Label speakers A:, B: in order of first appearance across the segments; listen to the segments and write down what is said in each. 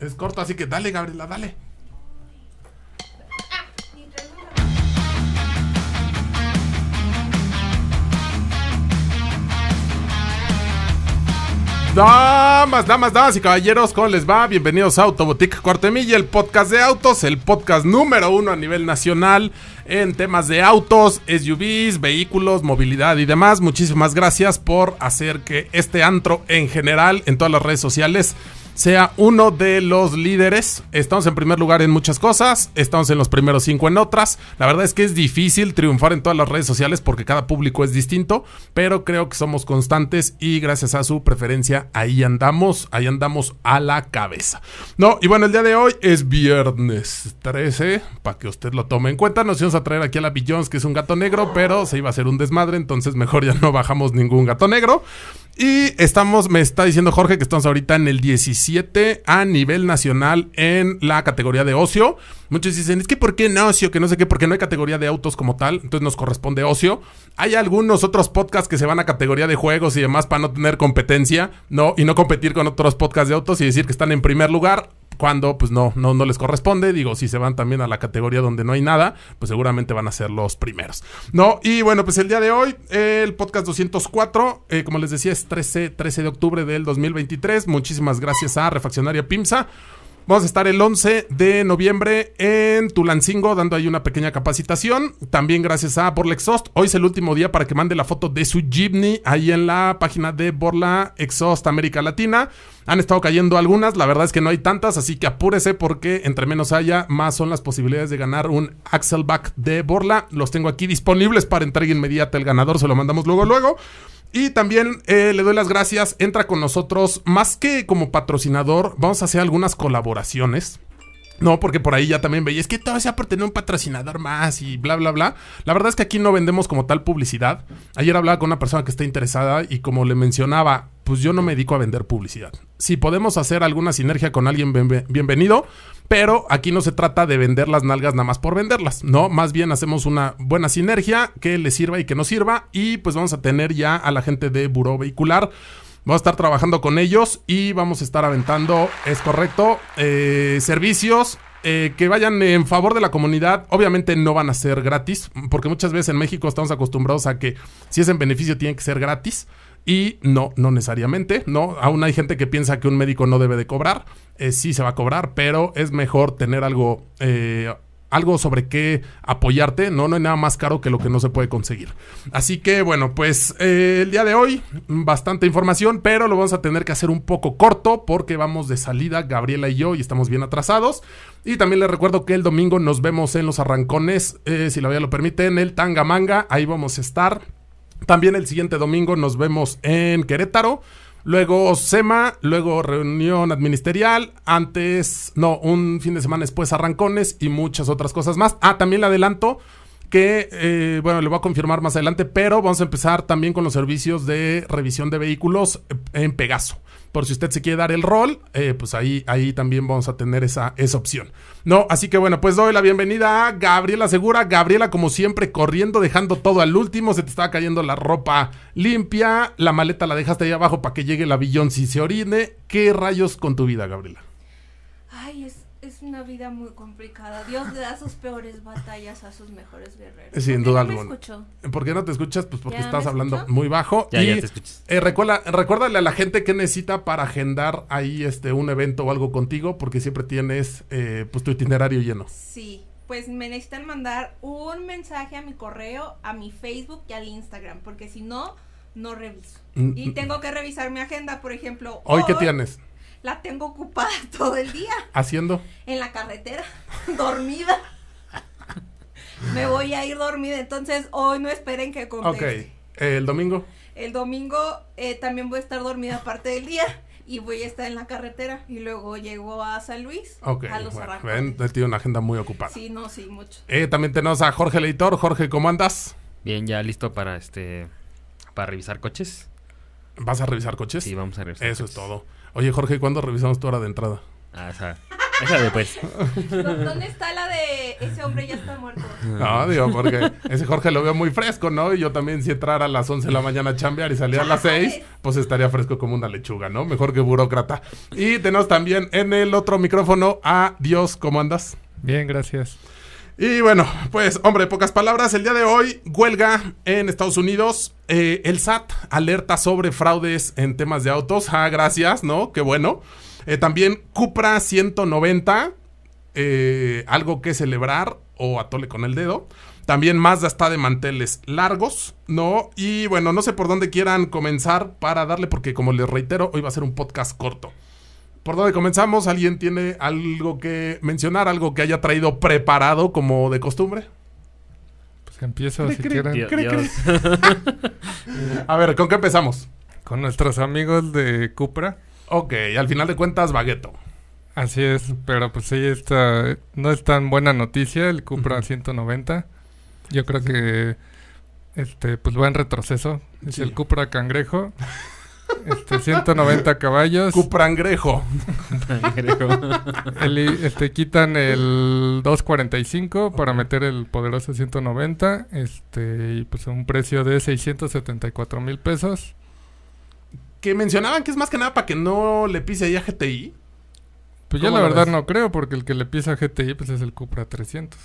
A: Es corto, así que dale, Gabriela, dale. Damas, damas, damas y caballeros, ¿cómo les va? Bienvenidos a Autobotique Cuartemilla, el podcast de autos, el podcast número uno a nivel nacional en temas de autos, SUVs, vehículos, movilidad y demás. Muchísimas gracias por hacer que este antro en general, en todas las redes sociales, sea uno de los líderes. Estamos en primer lugar en muchas cosas, estamos en los primeros cinco en otras. La verdad es que es difícil triunfar en todas las redes sociales porque cada público es distinto, pero creo que somos constantes y gracias a su preferencia ahí andamos, ahí andamos a la cabeza. No, y bueno, el día de hoy es viernes 13, para que usted lo tome en cuenta. Nos íbamos a traer aquí a la Billions, que es un gato negro, pero se iba a hacer un desmadre, entonces mejor ya no bajamos ningún gato negro. Y estamos, me está diciendo Jorge que estamos ahorita en el 17 a nivel nacional en la categoría de ocio. Muchos dicen, es que ¿por qué no ocio? Que no sé qué, porque no hay categoría de autos como tal, entonces nos corresponde ocio. Hay algunos otros podcasts que se van a categoría de juegos y demás para no tener competencia, ¿no? Y no competir con otros podcasts de autos y decir que están en primer lugar cuando pues no, no, no les corresponde. Digo, si se van también a la categoría donde no hay nada, pues seguramente van a ser los primeros. ¿No? Y bueno, pues el día de hoy, el podcast 204, eh, como les decía, es 13, 13 de octubre del 2023. Muchísimas gracias a Refaccionaria Pimsa. Vamos a estar el 11 de noviembre en Tulancingo dando ahí una pequeña capacitación. También gracias a Borla Exhaust. Hoy es el último día para que mande la foto de su Jeepney ahí en la página de Borla Exhaust América Latina. Han estado cayendo algunas, la verdad es que no hay tantas, así que apúrese porque entre menos haya, más son las posibilidades de ganar un Axelback de Borla. Los tengo aquí disponibles para entrega inmediata. El ganador se lo mandamos luego, luego. Y también eh, le doy las gracias. Entra con nosotros, más que como patrocinador, vamos a hacer algunas colaboraciones. No, porque por ahí ya también veía, es que todo sea por tener un patrocinador más y bla, bla, bla. La verdad es que aquí no vendemos como tal publicidad. Ayer hablaba con una persona que está interesada y como le mencionaba, pues yo no me dedico a vender publicidad. Si podemos hacer alguna sinergia con alguien, bienvenido, pero aquí no se trata de vender las nalgas nada más por venderlas, ¿no? Más bien hacemos una buena sinergia que le sirva y que no sirva y pues vamos a tener ya a la gente de Buró Vehicular. Vamos a estar trabajando con ellos y vamos a estar aventando, es correcto, eh, servicios eh, que vayan en favor de la comunidad, obviamente no van a ser gratis, porque muchas veces en México estamos acostumbrados a que si es en beneficio tiene que ser gratis. Y no, no necesariamente, ¿no? Aún hay gente que piensa que un médico no debe de cobrar. Eh, sí se va a cobrar, pero es mejor tener algo, eh, algo sobre qué apoyarte, ¿no? No hay nada más caro que lo que no se puede conseguir. Así que bueno, pues eh, el día de hoy bastante información, pero lo vamos a tener que hacer un poco corto porque vamos de salida Gabriela y yo y estamos bien atrasados. Y también les recuerdo que el domingo nos vemos en los arrancones, si la vida lo permite, en el Tangamanga. Ahí vamos a estar también el siguiente domingo nos vemos en Querétaro. Luego SEMA, luego reunión administerial, antes, no, un fin de semana después Arrancones y muchas otras cosas más. Ah, también le adelanto, que, eh, bueno, le voy a confirmar más adelante, pero vamos a empezar también con los servicios de revisión de vehículos en Pegaso. Por si usted se quiere dar el rol, eh, pues ahí, ahí también vamos a tener esa, esa opción. No, así que bueno, pues doy la bienvenida a Gabriela Segura. Gabriela, como siempre, corriendo, dejando todo al último. Se te estaba cayendo la ropa limpia. La maleta la dejaste ahí abajo para que llegue el avión si se orine. ¿Qué rayos con tu vida, Gabriela?
B: Ay, es es una vida muy complicada. Dios le da sus peores batallas a sus mejores
C: guerreros. Sin duda alguna.
D: ¿Por qué no te
B: escuchas? Pues porque
D: estás hablando muy bajo. y, ya
C: te escuchas.
A: Eh, recuerda, recuérdale a la gente que necesita para agendar ahí este un evento o algo contigo, porque siempre tienes eh, pues tu itinerario lleno.
B: Sí, pues me necesitan mandar un mensaje a mi correo, a mi Facebook y al Instagram, porque si no, no reviso. Mm, y mm, tengo mm. que revisar mi agenda, por ejemplo. ¿Hoy, hoy qué tienes? la tengo ocupada todo el día. ¿Haciendo? En la carretera, dormida. Me voy a ir dormida, entonces hoy no esperen que conteste.
A: Ok, ¿el domingo?
B: El domingo eh, también voy a estar dormida parte del día y voy a estar en la carretera y luego llego a San Luis a los bueno, Ven,
A: tiene una agenda muy ocupada. Sí, no, sí, mucho. Eh, también tenemos a
D: Jorge Leitor. Jorge, ¿cómo andas? Bien, ya listo para este para revisar coches. ¿Vas a revisar coches? Sí, vamos a revisar. Eso es todo.
A: Oye, Jorge, ¿cuándo revisamos tu hora de entrada? Ah, esa. Esa después.
D: ¿Dónde
B: está la de ese hombre ya está muerto?
A: No, digo, porque ese Jorge lo veo muy fresco, ¿no? Y yo también, si entrara a las 11 de la mañana a chambear y salía a las 6, pues estaría fresco como una lechuga, ¿no? Mejor que burócrata. Y tenemos también en el otro micrófono a Dios, ¿cómo andas? Bien, gracias. Y bueno, pues hombre, pocas palabras. El día de hoy, huelga en Estados Unidos. Eh, el SAT alerta sobre fraudes en temas de autos. Ah, gracias, ¿no? Qué bueno. Eh, también Cupra 190. Eh, algo que celebrar o atole con el dedo. También Mazda está de manteles largos, ¿no? Y bueno, no sé por dónde quieran comenzar para darle, porque como les reitero, hoy va a ser un podcast corto. ¿Por dónde comenzamos? ¿Alguien tiene algo que mencionar? ¿Algo que haya traído preparado como de costumbre?
C: Pues empieza si quieren. A ver, ¿con qué empezamos? Con nuestros amigos de Cupra. Ok, al final de cuentas, Bagueto. Así es, pero pues sí, está, no es tan buena noticia el Cupra 190. Yo creo que este pues va en retroceso. Es el Cupra Cangrejo. Este, 190 caballos. Cupra Angrejo. El, este, quitan el 245 para meter el poderoso 190. Este, y pues un precio de 674 mil pesos.
A: Que mencionaban que es más que nada para que no le
C: pise ahí a GTI.
A: Pues yo la verdad no
C: creo, porque el que le pisa a GTI pues es el Cupra 300.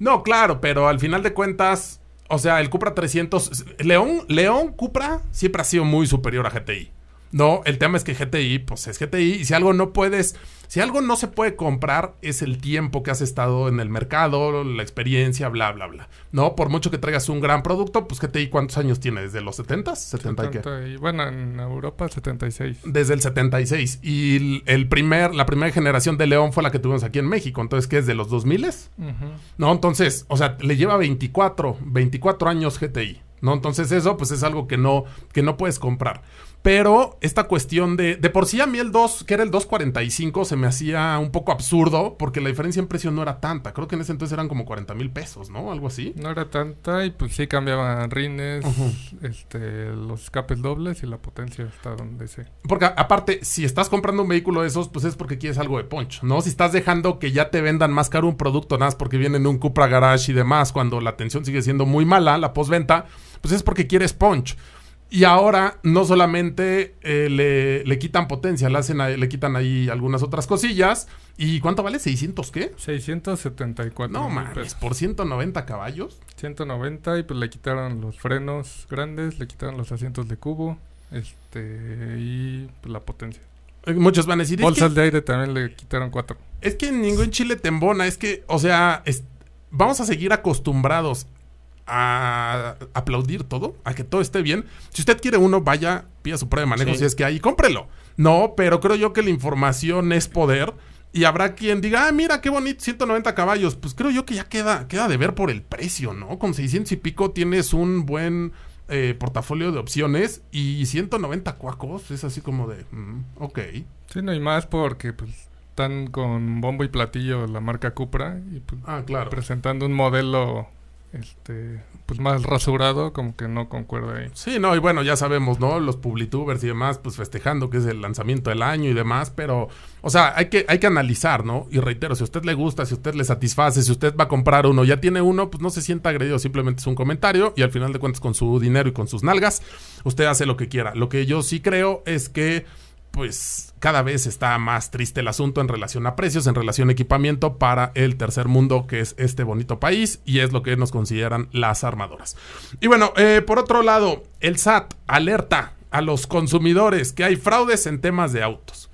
A: No, claro, pero al final de cuentas o sea, el Cupra 300. León, León Cupra siempre ha sido muy superior a GTI. No, el tema es que GTI, pues es GTI. Y si algo no puedes, si algo no se puede comprar, es el tiempo que has estado en el mercado, la experiencia, bla, bla, bla. No, por mucho que traigas un gran producto, pues GTI, ¿cuántos años tiene? ¿Desde los 70s? 70, qué?
C: Bueno, en Europa, 76. Desde el
A: 76. Y el primer, la primera generación de León fue la que tuvimos aquí en México. Entonces, ¿qué es de los 2000? s No, entonces, o sea, le lleva 24, 24 años GTI. ¿no? Entonces eso pues es algo que no, que no puedes comprar. Pero esta cuestión de. De por sí a mí el 2, que era el 245, se me hacía un poco absurdo porque la diferencia en precio no era tanta. Creo que en ese entonces eran como 40 mil pesos, ¿no? Algo
C: así. No era tanta y pues sí cambiaban rines, este, los escapes dobles y la potencia está donde se.
A: Porque aparte, si estás comprando un vehículo de esos, pues es porque quieres algo de punch, ¿no? Si estás dejando que ya te vendan más caro un producto, nada más porque vienen de un Cupra Garage y demás, cuando la atención sigue siendo muy mala, la postventa, pues es porque quieres punch. Y ahora no solamente eh, le, quitan potencia, le, hacen, le quitan ahí algunas otras cosillas.
C: ¿Y cuánto vale? ¿600 qué? 674. No mames, por 190 caballos. 190 y pues le quitaron los frenos grandes, le quitaron los asientos de cubo este y pues, la potencia. Eh, muchos van a decir... Bolsas de aire también le quitaron cuatro.
A: Es que en ningún chile tembona, es que, o sea, vamos a seguir acostumbrados a aplaudir todo, a que todo esté bien. Si usted quiere uno, vaya, pida su prueba de manejo si es que hay, cómprelo. No, pero creo yo que la información es poder y habrá quien diga, ah, mira qué bonito, 190 caballos. Pues creo yo que ya queda, queda de ver por el precio, ¿no? Con 600 y pico tienes un buen eh, portafolio de opciones y 190 cuacos es así como de, mm,
C: ok. Sí, no hay más porque pues están con bombo y platillo la marca Cupra y pues, ah, claro. presentando un modelo este, pues más rasurado, como que no concuerda ahí.
A: Sí, no, y bueno, ya sabemos, ¿no? Los publitubers y demás, pues festejando que es el lanzamiento del año y demás, pero, o sea, hay que, hay que analizar, ¿no? Y reitero, si a usted le gusta, si a usted le satisface, si usted va a comprar uno, ya tiene uno, pues no se sienta agredido, simplemente es un comentario y al final de cuentas con su dinero y con sus nalgas, usted hace lo que quiera. Lo que yo sí creo es que pues cada vez está más triste el asunto en relación a precios, en relación a equipamiento para el tercer mundo, que es este bonito país, y es lo que nos consideran las armadoras. Y bueno, eh, por otro lado, el SAT alerta a los consumidores que hay fraudes en temas de autos.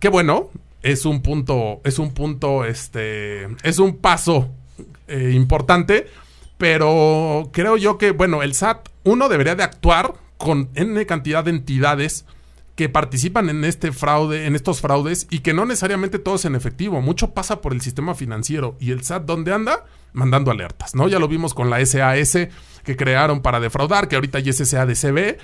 A: Qué bueno, es un punto, es un punto, este, es un paso eh, importante, pero creo yo que, bueno, el SAT, uno debería de actuar con N cantidad de entidades que participan en este fraude, en estos fraudes y que no necesariamente Todos en efectivo, mucho pasa por el sistema financiero y el SAT dónde anda mandando alertas, ¿no? Ya lo vimos con la SAS que crearon para defraudar, que ahorita ya es SADCB,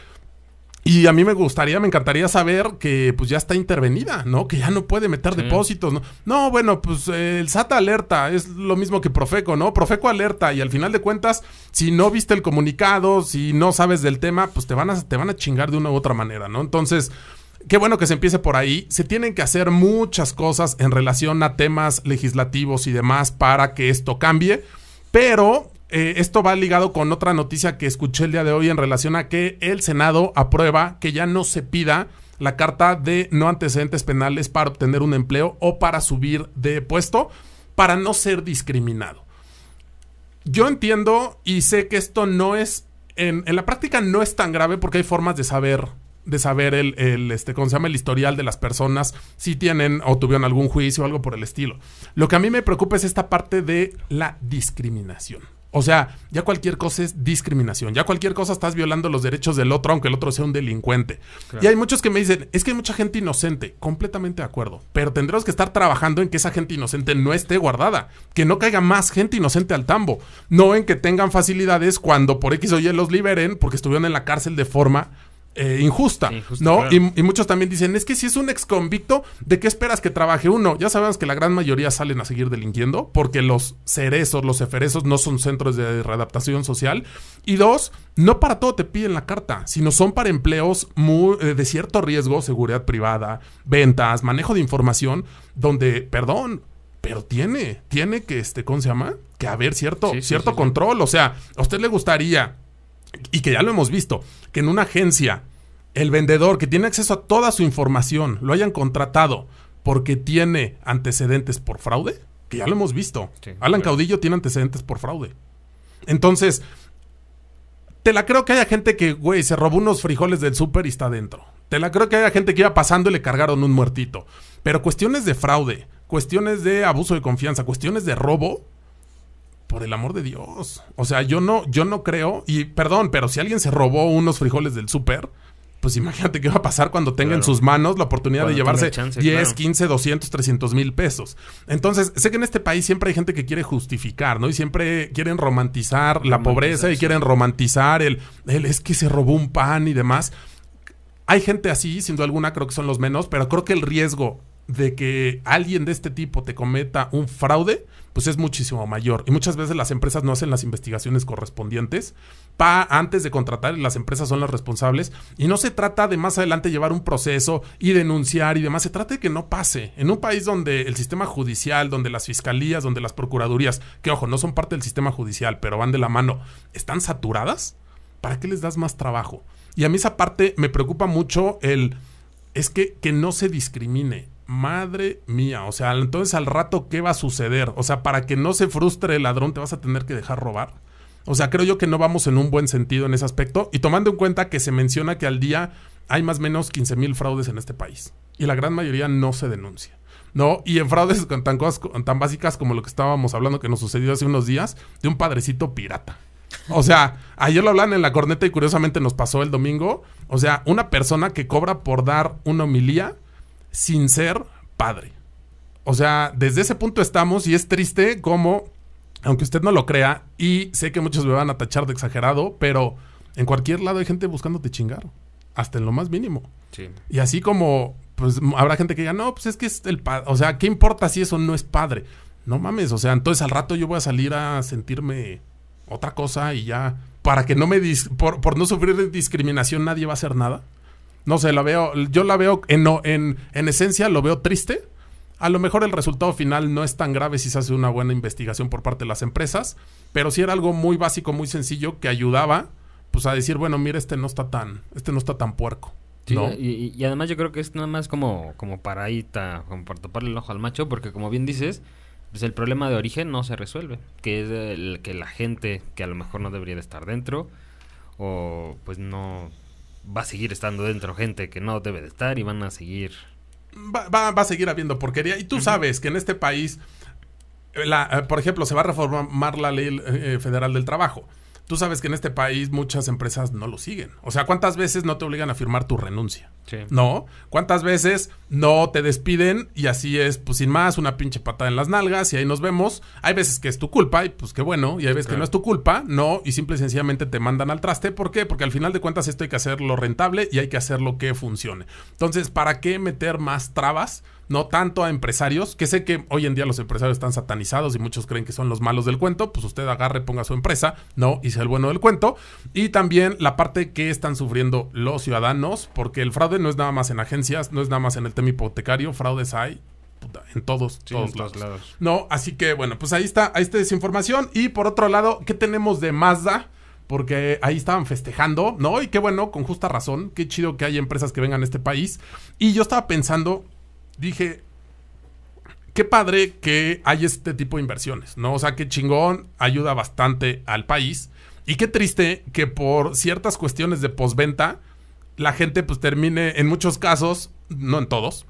A: y a mí me gustaría, me encantaría saber que pues ya está intervenida, ¿no? Que ya no puede meter depósitos, ¿no? No, bueno, pues el SAT alerta, es lo mismo que Profeco, ¿no? Profeco alerta y al final de cuentas, si no viste el comunicado, si no sabes del tema, pues te van a, te van a chingar de una u otra manera, ¿no? Entonces, qué bueno que se empiece por ahí. Se tienen que hacer muchas cosas en relación a temas legislativos y demás para que esto cambie, pero eh, esto va ligado con otra noticia que escuché el día de hoy en relación a que el Senado aprueba que ya no se pida la carta de no antecedentes penales para obtener un empleo o para subir de puesto para no ser discriminado. Yo entiendo y sé que esto no es, en, la práctica no es tan grave porque hay formas de saber de saber el, este, ¿cómo se llama? El historial de las personas, si tienen o tuvieron algún juicio o algo por el estilo. Lo que a mí me preocupa es esta parte de la discriminación. O sea, ya cualquier cosa es discriminación, ya cualquier cosa estás violando los derechos del otro, aunque el otro sea un delincuente. Y hay muchos que me dicen, es que hay mucha gente inocente, completamente de acuerdo, pero tendremos que estar trabajando en que esa gente inocente no esté guardada, que no caiga más gente inocente al tambo, no en que tengan facilidades cuando por X o Y los liberen porque estuvieron en la cárcel de forma eh, injusta, ¿no? Y, muchos también dicen, es que si es un ex convicto, ¿de qué esperas que trabaje uno? Ya sabemos que la gran mayoría salen a seguir delinquiendo porque los cerezos, los eferezos no son centros de readaptación social. Y dos, no para todo te piden la carta, sino son para empleos muy, eh, de cierto riesgo, seguridad privada, ventas, manejo de información, donde, perdón, pero tiene, tiene que, este, ¿cómo se llama? Que haber cierto, cierto control. O sea, ¿a usted le gustaría y que ya lo hemos visto, que en una agencia el vendedor que tiene acceso a toda su información lo hayan contratado porque tiene antecedentes por fraude, que ya lo hemos visto. Alan Caudillo tiene antecedentes por fraude. Entonces, te la creo que haya gente que, güey, se robó unos frijoles del súper y está dentro. Te la creo que haya gente que iba pasando y le cargaron un muertito. Pero cuestiones de fraude, cuestiones de abuso de confianza, cuestiones de robo, por el amor de Dios. O sea, yo no, yo no creo, y perdón, pero si alguien se robó unos frijoles del súper, pues imagínate qué va a pasar cuando tenga en sus manos la oportunidad de llevarse 10, 15, 200, 300 mil pesos. Entonces, sé que en este país siempre hay gente que quiere justificar, ¿no? Y siempre quieren romantizar, la pobreza y quieren romantizar el, el es que se robó un pan y demás. Hay gente así, sin duda alguna, creo que son los menos, pero creo que el riesgo de que alguien de este tipo te cometa un fraude, pues es muchísimo mayor. Y muchas veces las empresas no hacen las investigaciones correspondientes. Pa, antes de contratar, las empresas son las responsables. Y no se trata de más adelante llevar un proceso y denunciar y demás. Se trata de que no pase. En un país donde el sistema judicial, donde las fiscalías, donde las procuradurías, que ojo, no son parte del sistema judicial, pero van de la mano, están saturadas, ¿para qué les das más trabajo? Y a mí esa parte me preocupa mucho el... Es que, que no se discrimine madre mía, o sea, entonces al rato, ¿qué va a suceder? O sea, para que no se frustre el ladrón, te vas a tener que dejar robar. O sea, creo yo que no vamos en un buen sentido en ese aspecto. Y tomando en cuenta que se menciona que al día hay más o menos 15 mil fraudes en este país. Y la gran mayoría no se denuncia. ¿No? Y en fraudes con tan, cosas, tan básicas como lo que estábamos hablando que nos sucedió hace unos días de un padrecito pirata. O sea, ayer lo hablan en la corneta y curiosamente nos pasó el domingo. O sea, una persona que cobra por dar una homilía sin ser padre. O sea, desde ese punto estamos y es triste como, aunque usted no lo crea, y sé que muchos me van a tachar de exagerado, pero en cualquier lado hay gente buscándote chingar, hasta en lo más mínimo. Y así como, pues habrá gente que diga, no, pues es que es el padre, o sea, ¿qué importa si eso no es padre? No mames, o sea, entonces al rato yo voy a salir a sentirme otra cosa y ya, para que no me, por, por no sufrir discriminación nadie va a hacer nada. No sé, la veo, yo la veo, en, en, en esencia lo veo triste. A lo mejor el resultado final no es tan grave si se hace una buena investigación por parte de las empresas, pero si era algo muy básico, muy sencillo que ayudaba pues a decir, bueno, mira, este no está tan, este no está tan puerco.
D: no. y, además yo creo que es nada más como, como para ahí, como para toparle el ojo al macho, porque como bien dices, pues el problema de origen no se resuelve, que es el que la gente que a lo mejor no debería de estar dentro, o pues no, va a seguir estando dentro gente que no debe de estar y van a seguir... Va, va, a seguir habiendo porquería. Y tú sabes
A: que en este país, eh, la, eh, por ejemplo, se va a reformar la ley eh, federal del trabajo tú sabes que en este país muchas empresas no lo siguen. O sea, ¿cuántas veces no te obligan a firmar tu renuncia? Sí. ¿No? ¿Cuántas veces no te despiden y así es, pues sin más, una pinche patada en las nalgas y ahí nos vemos? Hay veces que es tu culpa y pues qué bueno, y hay veces que no es tu culpa, no, y simple y sencillamente te mandan al traste. ¿Por qué? Porque al final de cuentas esto hay que hacerlo rentable y hay que hacerlo que funcione. Entonces, ¿para qué meter más trabas? no tanto a empresarios, que sé que hoy en día los empresarios están satanizados y muchos creen que son los malos del cuento, pues usted agarre, ponga su empresa, no, y sea el bueno del cuento. Y también la parte que están sufriendo los ciudadanos, porque el fraude no es nada más en agencias, no es nada más en el tema hipotecario, fraudes hay en todos, todos los lados. No, así que bueno, pues ahí está, ahí está desinformación. Y por otro lado, ¿qué tenemos de Mazda? Porque ahí estaban festejando, ¿no? Y qué bueno, con justa razón, qué chido que hay empresas que vengan a este país. Y yo estaba pensando, dije, qué padre que hay este tipo de inversiones, ¿no? O sea, qué chingón, ayuda bastante al país. Y qué triste que por ciertas cuestiones de posventa, la gente pues termine en muchos casos, no en todos,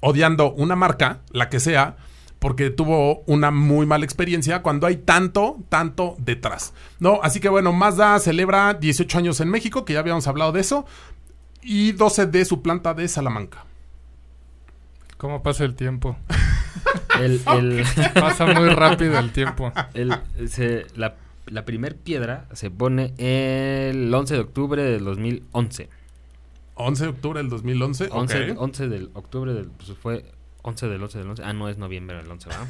A: odiando una marca, la que sea, porque tuvo una muy mala experiencia cuando hay tanto, tanto detrás. No, así que bueno, Mazda celebra 18 años en México, que ya habíamos hablado de eso, y 12 de su planta de Salamanca.
C: ¿Cómo pasa el tiempo?
D: el, pasa muy rápido el tiempo. la, la primer piedra se pone el 11 de octubre del 2011. 11 de octubre del 2011. 11, 11 del octubre del. Pues fue 11 del 11 del 11. Ah, no es noviembre del 11, ¿verdad?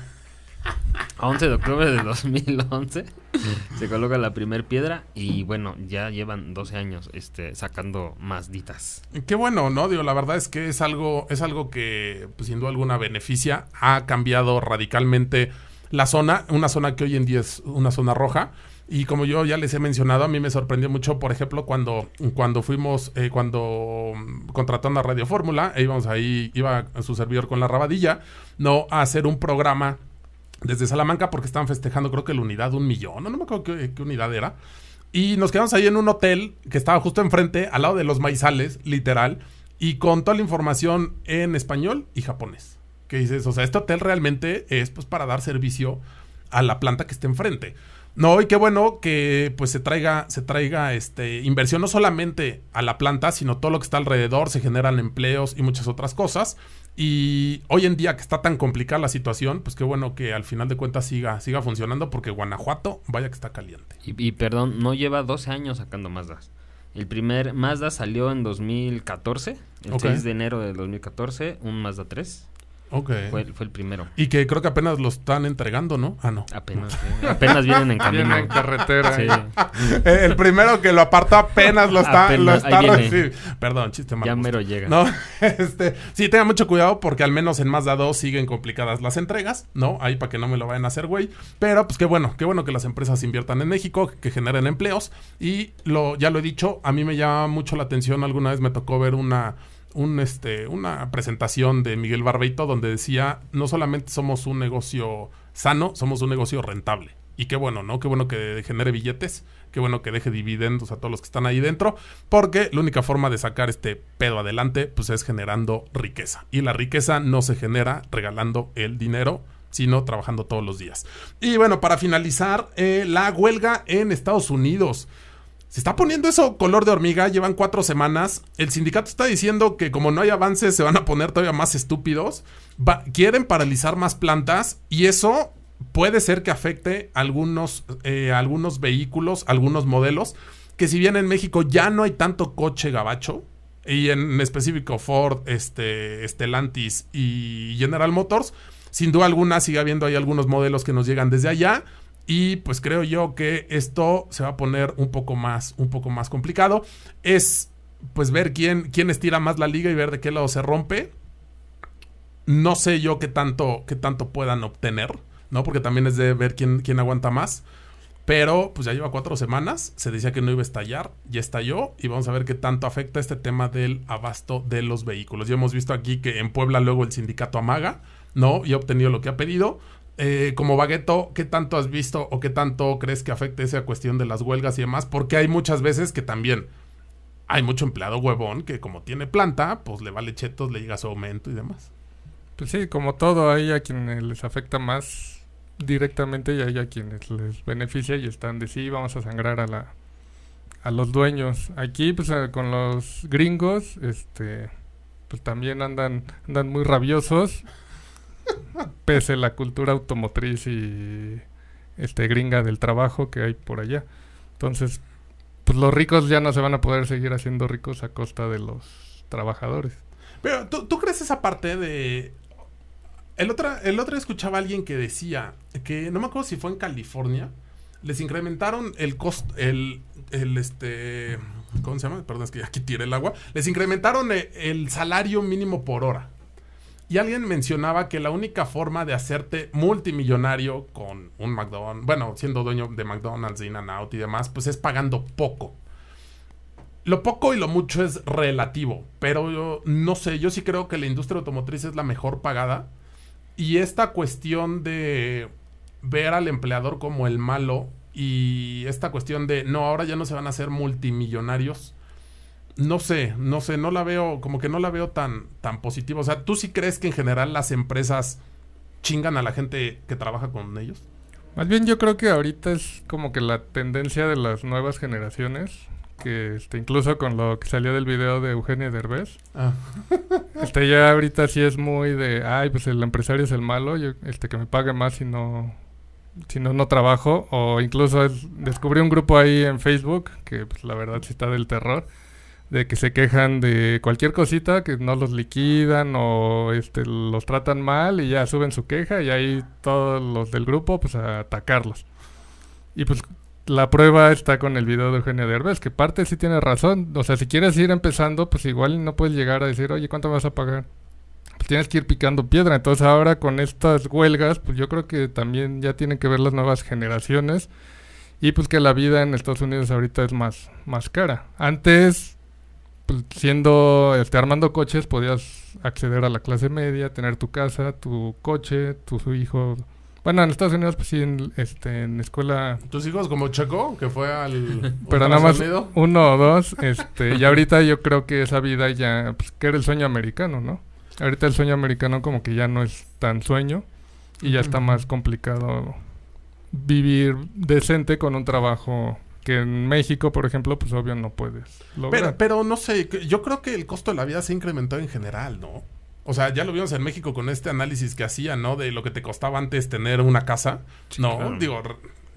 D: 11 de octubre de 2011 se coloca la primera piedra y bueno, ya llevan 12 años este, sacando más ditas.
A: Qué bueno, ¿no? Digo, la verdad es que es algo, es algo que pues, sin alguna beneficia. Ha cambiado radicalmente la zona, una zona que hoy en día es una zona roja. Y como yo ya les he mencionado, a mí me sorprendió mucho, por ejemplo, cuando, cuando fuimos, eh, cuando mm, contratando a Radio Fórmula, íbamos ahí, iba su servidor con la rabadilla, ¿no? A hacer un programa desde Salamanca porque estaban festejando creo que la unidad de un millón, no, me acuerdo qué, unidad era. Y nos quedamos ahí en un hotel que estaba justo enfrente, al lado de los maizales, literal, y con toda la información en español y japonés. Que dices, o sea, este hotel realmente es pues para dar servicio a la planta que esté enfrente. No, y qué bueno que pues se traiga, se traiga este, inversión no solamente a la planta, sino todo lo que está alrededor, se generan empleos y muchas otras cosas. Y hoy en día que está tan complicada la situación, pues qué bueno que al final de cuentas siga, siga funcionando, porque Guanajuato, vaya que está caliente.
D: Y, perdón, no lleva 12 años sacando Mazda. El primer Mazda salió en 2014, el 6 de enero de 2014, un Mazda 3. Okay. Fue, el primero.
A: Y que creo que apenas lo están entregando, ¿no? Ah, no. Apenas, eh, apenas vienen en camino. Vienen en carretera. Sí. Eh. el primero que lo apartó apenas lo está, recibiendo. Perdón,
D: chiste malo. Ya mero llega. No,
A: este, sí, tenga mucho cuidado porque al menos en más Mazda 2 siguen complicadas las entregas, ¿no? Ahí para que no me lo vayan a hacer, güey. Pero pues qué bueno, qué bueno que las empresas inviertan en México, que generen empleos. Y lo, ya lo he dicho, a mí me llama mucho la atención. Alguna vez me tocó ver una este, una presentación de Miguel Barbeito donde decía, no solamente somos un negocio sano, somos un negocio rentable. Y qué bueno, ¿no? Qué bueno que genere billetes, qué bueno que deje dividendos a todos los que están ahí dentro, porque la única forma de sacar este pedo adelante, pues es generando riqueza. Y la riqueza no se genera regalando el dinero, sino trabajando todos los días. Y bueno, para finalizar, eh, la huelga en Estados Unidos. Se está poniendo eso color de hormiga, llevan cuatro semanas. El sindicato está diciendo que como no hay avances se van a poner todavía más estúpidos. quieren paralizar más plantas y eso puede ser que afecte algunos, eh, algunos vehículos, algunos modelos. Que si bien en México ya no hay tanto coche gabacho, y en específico Ford, este, Stellantis y General Motors, sin duda alguna sigue habiendo ahí algunos modelos que nos llegan desde allá y pues creo yo que esto se va a poner un poco más, un poco más complicado. Es pues ver quién, quién estira más la liga y ver de qué lado se rompe. No sé yo qué tanto, qué tanto puedan obtener, ¿no? Porque también es de ver quién, quién aguanta más. Pero pues ya lleva cuatro semanas, se decía que no iba a estallar, ya estalló y vamos a ver qué tanto afecta este tema del abasto de los vehículos. Ya hemos visto aquí que en Puebla luego el sindicato amaga, ¿no? Y ha obtenido lo que ha pedido, eh, como bagueto, ¿qué tanto has visto o qué tanto crees que afecte esa cuestión de las huelgas y demás? Porque hay muchas veces que también hay mucho empleado huevón que como
C: tiene planta, pues le vale chetos, le llega su aumento y demás. Pues sí, como todo, hay a quienes les afecta más directamente y hay a quienes les beneficia y están de sí, vamos a sangrar a la a los dueños. Aquí, pues eh, con los gringos, este pues también andan, andan muy rabiosos pese la cultura automotriz y este gringa del trabajo que hay por allá. Entonces, pues los ricos ya no se van a poder seguir haciendo ricos a costa de los trabajadores.
A: Pero tú, crees esa parte de el otro, el otro escuchaba a alguien que decía que no me acuerdo si fue en California les incrementaron el costo, el, el, este, ¿cómo se llama? Perdón, es que aquí tiré el agua. Les incrementaron eh, el, salario mínimo por hora. Y alguien mencionaba que la única forma de hacerte multimillonario con un McDonald's, bueno, siendo dueño de McDonald's, In n Out y demás, pues es pagando poco. Lo poco y lo mucho es relativo, pero yo, no sé, yo sí creo que la industria automotriz es la mejor pagada. Y esta cuestión de ver al empleador como el malo y esta cuestión de, no, ahora ya no se van a hacer multimillonarios, no sé, no sé, no la veo, como que no la veo tan, tan positiva. O sea, ¿tú sí crees que en general las empresas
C: chingan a la gente que trabaja con ellos? Más bien yo creo que ahorita es como que la tendencia de las nuevas generaciones, que este, incluso con lo que salió del video de Eugenia Derbez, ah. este ya ahorita sí es muy de, ay, pues el empresario es el malo, yo, este que me pague más si no si no, no trabajo. O incluso descubrí un grupo ahí en Facebook, que pues la verdad sí está del terror, de que se quejan de cualquier cosita, que no los liquidan o este, los tratan mal y ya suben su queja y ahí todos los del grupo pues a atacarlos. Y pues la prueba está con el video de Eugenio Derbez, que parte sí tiene razón. O sea, si quieres ir empezando, pues igual no puedes llegar a decir, oye, ¿cuánto vas a pagar? Pues tienes que ir picando piedra. Entonces ahora con estas huelgas, pues yo creo que también ya tienen que ver las nuevas generaciones. Y pues que la vida en Estados Unidos ahorita es más, más cara. Antes pues, siendo, este, armando coches, podías acceder a la clase media, tener tu casa, tu coche, tu su hijo. Bueno, en Estados Unidos, pues sí, en, este, en escuela. ¿Tus hijos como Chaco,
A: que fue al. Pero nada más
C: uno o dos. Este, y ahorita yo creo que esa vida ya. Pues, que era el sueño americano, ¿no? Ahorita el sueño americano, como que ya no es tan sueño. Y ya está más complicado vivir decente con un trabajo que en México, por ejemplo, pues obvio no puedes. Lograr.
A: Pero, pero no sé, yo creo que el costo de la vida se incrementó en general, ¿no? O sea, ya lo vimos en México con este análisis que hacía, ¿no? De lo que te costaba antes tener una casa. no, digo,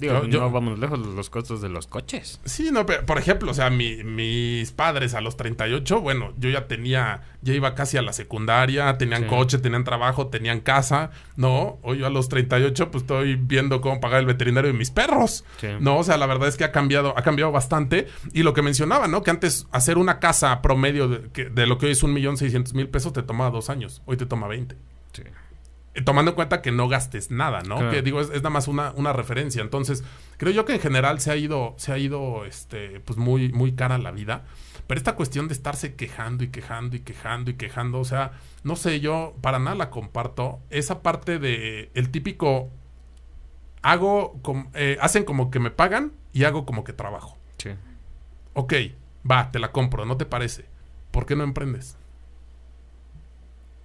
A: Digo, no vamos lejos los costos de los coches. Sí, no, pero por ejemplo, o sea, mis padres a los 38, bueno, yo ya tenía, ya iba casi a la secundaria, tenían coche, tenían trabajo, tenían casa, ¿no? hoy yo a los 38, pues estoy viendo cómo pagar el veterinario de mis perros, ¿no? O sea, la verdad es que ha cambiado, ha cambiado bastante. Y lo que mencionaba, ¿no? Que antes hacer una casa promedio de, lo que hoy es un millón seiscientos mil pesos te tomaba dos años, hoy te toma 20. Sí. Eh, tomando en cuenta que no gastes nada, ¿no? Que digo, es, nada más una, referencia. Entonces, creo yo que en general se ha ido, se ha ido, este, pues muy, muy cara la vida. Pero esta cuestión de estarse quejando y quejando y quejando y quejando, o sea, no sé, yo para nada la comparto. Esa parte de el típico hago, eh, hacen como que me pagan y hago como que trabajo. Sí. Ok, va, te la compro, ¿no te parece? ¿Por qué no emprendes?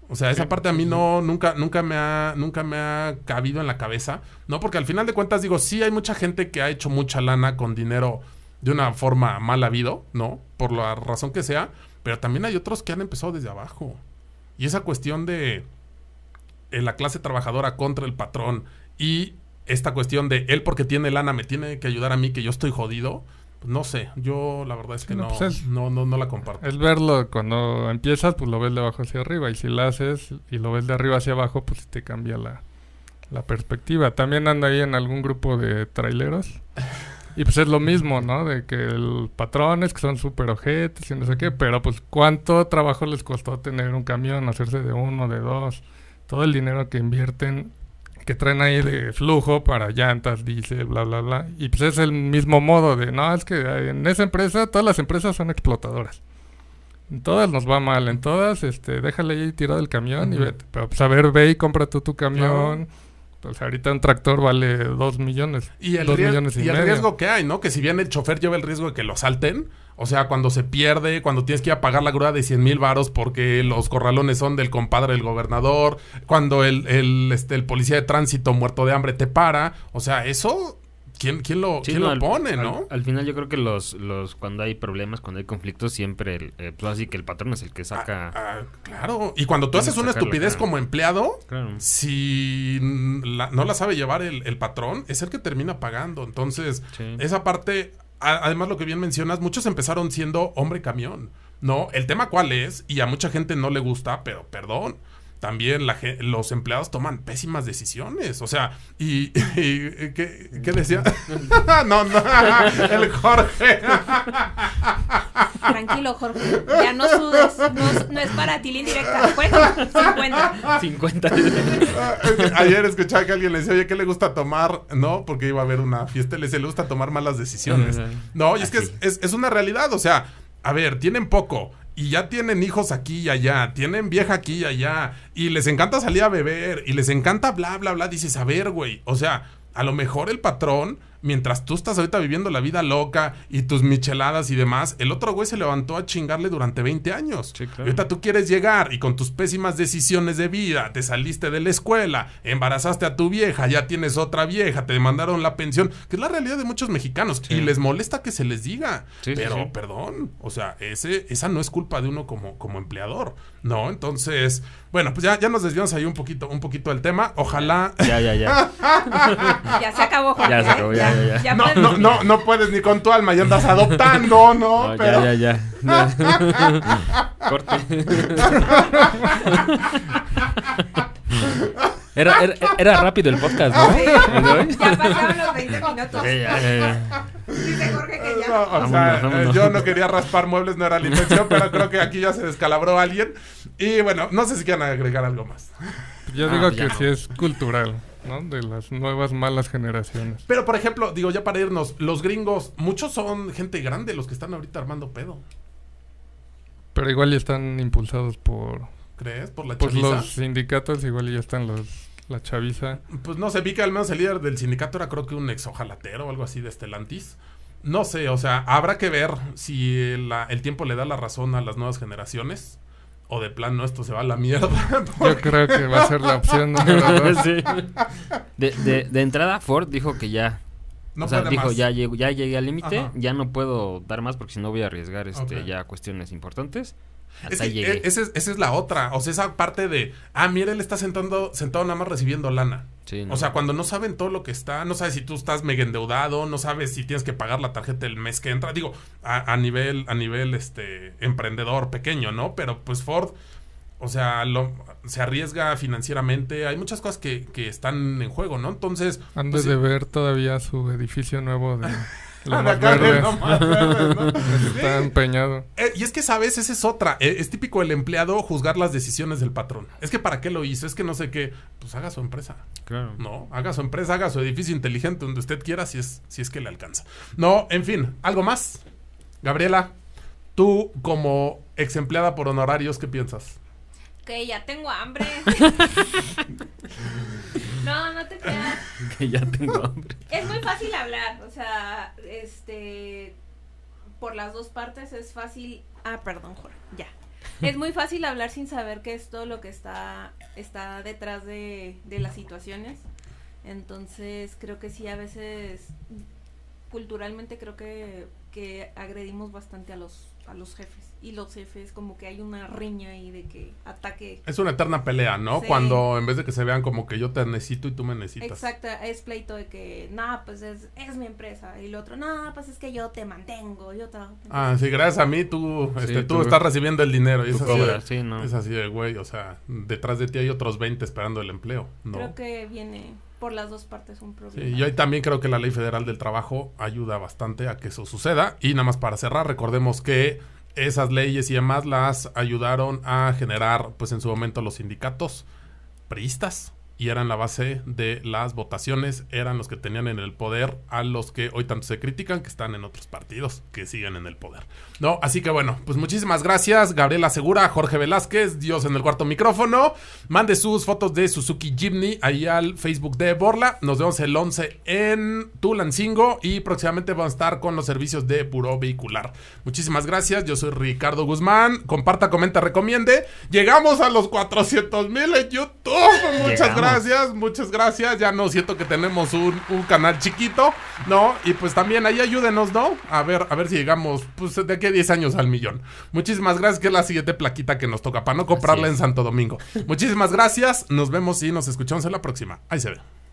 A: O sea, esa parte a mí no, nunca, nunca me ha, nunca me ha cabido en la cabeza, ¿no? Porque al final de cuentas digo, sí hay mucha gente que ha hecho mucha lana con dinero de una forma mal habido, ¿no? Por la razón que sea, pero también hay otros que han empezado desde abajo. Y esa cuestión de eh, la clase trabajadora contra el patrón y esta cuestión de él porque tiene lana me tiene que ayudar a mí que yo estoy jodido, no sé, yo la verdad es que pues
C: no, no, no, la comparto. Es verlo cuando empiezas, pues lo ves de abajo hacia arriba. Y si lo haces y lo ves de arriba hacia abajo, pues te cambia la, perspectiva. También anda ahí en algún grupo de traileros. Y pues es lo mismo, ¿no? De que el patrones que son súper ojetes y no sé qué, pero pues cuánto trabajo les costó tener un camión, hacerse de uno, de dos, todo el dinero que invierten que traen ahí de flujo para llantas, dice, bla, bla, bla. Y pues es el mismo modo de, no, es que eh, en esa empresa todas las empresas son explotadoras. En todas nos va mal, en todas, este, déjale ahí tirado el camión y vete. Pero pues a ver, ve y compra tú tu camión. Pues ahorita un tractor vale 2 millones. dos millones y y el riesgo
A: que hay, ¿no? Que si bien el chofer lleva el riesgo de que lo salten, o sea, cuando se pierde, cuando tienes que ir a pagar la grúa de 100 mil varos porque los corralones son del compadre del gobernador, cuando el, el, este, policía de tránsito muerto de hambre te para. O sea, eso ¿Quién, lo, pone, no?
D: Al, final yo creo que los, los cuando hay problemas, cuando hay conflictos, siempre, el, eh, pues, así que el patrón es el que saca... Ah, ah, claro, y cuando tú haces una estupidez como
A: empleado, si no la sabe llevar el, patrón, es el que termina pagando. Entonces, esa parte además lo que bien mencionas, muchos empezaron siendo hombre camión, ¿no? El tema cuál es, y a mucha gente no le gusta, pero perdón también la, los empleados toman pésimas decisiones. O sea, y, ¿qué, decía? no, no,
D: el Jorge.
B: Tranquilo, Jorge. Ya no sudes. No, es para ti la indirecta.
D: 50. 50. Ah, ayer
A: escuchaba que alguien le decía, oye, ¿qué le gusta tomar? No, porque iba a haber una fiesta. Le decía, le gusta tomar malas decisiones. No, y es que ah, es, es una realidad. O sea, a ver, tienen poco y ya tienen hijos aquí y allá, tienen vieja aquí y allá, y les encanta salir a beber, y les encanta bla, bla, bla, dices, a ver, güey, o sea, a lo mejor el patrón mientras tú estás ahorita viviendo la vida loca y tus micheladas y demás, el otro güey se levantó a chingarle durante 20 años. Sí, Ahorita tú quieres llegar y con tus pésimas decisiones de vida, te saliste de la escuela, embarazaste a tu vieja, ya tienes otra vieja, te demandaron la pensión, que es la realidad de muchos mexicanos y les molesta que se les diga. pero perdón, o sea, ese, esa no es culpa de uno como, como empleador, ¿no? Entonces, bueno, pues ya, nos desviamos ahí un poquito, un poquito del tema. Ojalá. Ya, ya, ya.
B: ya se acabó, Jorge. Ya se acabó, ya. No, no, no,
A: puedes ni con tu alma, ya andas adoptando, ¿no? pero... Ya, ya, ya.
D: Corte. Era, era, rápido el podcast, ¿no? ya pasaron los 20 minutos. Dice Jorge que ya. yo no quería raspar muebles, no
A: era la intención, pero creo que aquí ya se descalabró alguien. Y bueno, no sé si quieren agregar algo más. Yo ah, digo pues que
C: sí es cultural. De las nuevas malas generaciones.
A: Pero, por ejemplo, digo, ya para irnos, los gringos, muchos son gente grande los que están ahorita armando pedo.
C: Pero igual ya están impulsados por... ¿Crees? ¿Por la pues los sindicatos igual ya están La chaviza.
A: Pues no sé, vi que al menos el líder del sindicato era creo que un exojalatero o algo así de Estelantis. No sé, o sea, habrá que ver si el tiempo le da la razón a las nuevas generaciones
D: o de plan, no, esto se va a la mierda. Yo creo que va a ser la opción De, entrada, Ford dijo que ya. o sea, dijo, ya, llegué, ya llegué al límite, ya no puedo dar más porque si no voy a arriesgar este, ya cuestiones importantes es eh,
A: esa, es, la otra. O sea, esa parte de, ah, mira, él está sentando, sentado nada más recibiendo lana. O sea, cuando no saben todo lo que está, no sabes si tú estás mega endeudado, no sabes si tienes que pagar la tarjeta el mes que entra. Digo, a, a nivel, a nivel este, emprendedor pequeño, ¿no? Pero pues Ford, o sea, lo, se arriesga financieramente. Hay muchas cosas que, que están en juego, ¿no? Entonces.
C: Antes pues, de ver todavía su edificio nuevo de. Ah,
A: Está empeñado. Eh, y es que, ¿sabes? Esa es otra. E, es típico el empleado juzgar las decisiones del patrón. Es que, ¿para qué lo hizo? Es que no sé qué. Pues haga su empresa. Claro. No, haga su empresa, haga su edificio inteligente donde usted quiera, si es, si es que le alcanza. No, en fin, ¿algo más? Gabriela, tú como ex empleada por honorarios, ¿qué piensas?
B: Que ya tengo hambre. No, no te creas.
D: que ya tengo hambre.
B: Es muy fácil hablar, o sea, este, por las dos partes es fácil. Ah, perdón, Jorge, ya. Es muy fácil hablar sin saber qué es todo lo que está, está detrás de, de las situaciones. Entonces, creo que sí, a veces, culturalmente creo que, que agredimos bastante a los, a los jefes y los jefes, como que hay una riña ahí de que ataque. Es una eterna pelea, ¿no? Cuando
A: en vez de que se vean como que yo te necesito y tú me necesitas.
B: Exacto, es pleito de que, nada, pues es, es mi empresa. Y el otro, nada, pues es que yo te mantengo, yo Ah, sí, gracias a mí tú, este, tú, estás recibiendo el dinero. es, así, no. es así de,
A: güey, o sea, detrás de ti hay otros 20 esperando el empleo, ¿no?
B: Creo que viene por las dos partes un problema. Sí, yo
A: también creo que la ley federal del trabajo ayuda bastante a que eso suceda. Y nada más para cerrar, recordemos que esas leyes y demás las ayudaron a generar, pues en su momento, los sindicatos priistas y eran la base de las votaciones, eran los que tenían en el poder a los que hoy tanto se critican, que están en otros partidos, que siguen en el poder. No, así que bueno, pues muchísimas gracias, Gabriela Segura, Jorge Velázquez, Dios en el cuarto micrófono. Mande sus fotos de Suzuki Jimny ahí al Facebook de Borla. Nos vemos el 11 en Tulancingo y próximamente vamos a estar con los servicios de Puro Vehicular. Muchísimas gracias, yo soy Ricardo Guzmán. Comparta, comenta, recomiende. Llegamos a los 400 mil en YouTube. Muchas gracias gracias, muchas gracias. Ya no siento que tenemos un, canal chiquito, ¿no? Y pues también ahí ayúdenos, ¿no? A ver, a ver si llegamos, pues de aquí a 10 años al millón. Muchísimas gracias, que es la siguiente plaquita que nos toca para no comprarla en Santo Domingo. Muchísimas gracias, nos vemos y nos escuchamos en la próxima. Ahí se ve.